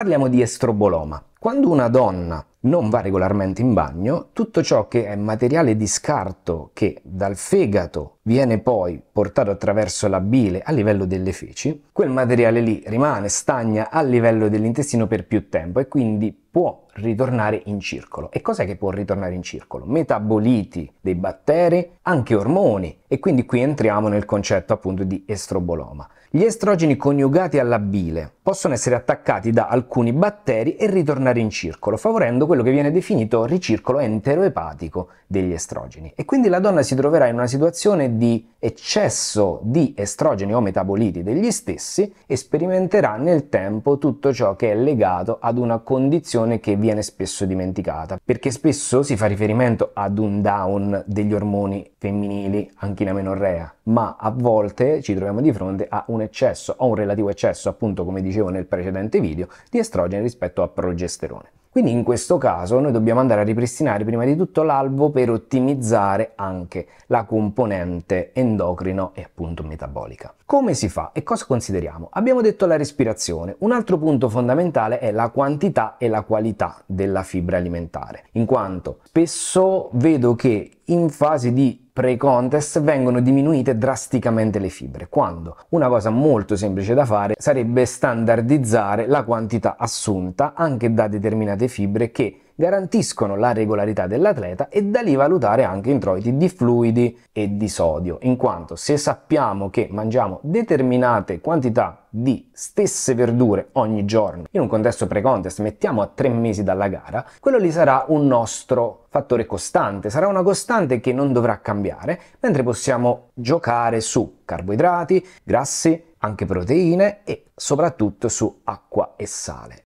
Parliamo di estroboloma. Quando una donna non va regolarmente in bagno, tutto ciò che è materiale di scarto che dal fegato viene poi portato attraverso la bile a livello delle feci, quel materiale lì rimane, stagna a livello dell'intestino per più tempo e quindi può ritornare in circolo. E cos'è che può ritornare in circolo? Metaboliti dei batteri, anche ormoni e quindi qui entriamo nel concetto appunto di estroboloma. Gli estrogeni coniugati alla bile possono essere attaccati da alcuni batteri e ritornare in circolo, favorendo quello che viene definito ricircolo enteroepatico degli estrogeni e quindi la donna si troverà in una situazione di eccesso di estrogeni o metaboliti degli stessi e sperimenterà nel tempo tutto ciò che è legato ad una condizione che viene spesso dimenticata, perché spesso si fa riferimento ad un down degli ormoni femminili, anche in amenorrea, ma a volte ci troviamo di fronte a un eccesso o un relativo eccesso, appunto come dicevo nel precedente video, di estrogeni rispetto a progesterone. Quindi in questo caso noi dobbiamo andare a ripristinare prima di tutto l'albo per ottimizzare anche la componente endocrino e appunto metabolica. Come si fa e cosa consideriamo? Abbiamo detto la respirazione. Un altro punto fondamentale è la quantità e la qualità della fibra alimentare, in quanto spesso vedo che in fase di pre-contest vengono diminuite drasticamente le fibre, quando una cosa molto semplice da fare sarebbe standardizzare la quantità assunta anche da determinate fibre che garantiscono la regolarità dell'atleta e da lì valutare anche introiti di fluidi e di sodio, in quanto se sappiamo che mangiamo determinate quantità di stesse verdure ogni giorno in un contesto pre-contest, mettiamo a tre mesi dalla gara, quello lì sarà un nostro fattore costante, sarà una costante che non dovrà cambiare, mentre possiamo giocare su carboidrati, grassi, anche proteine e soprattutto su acqua e sale.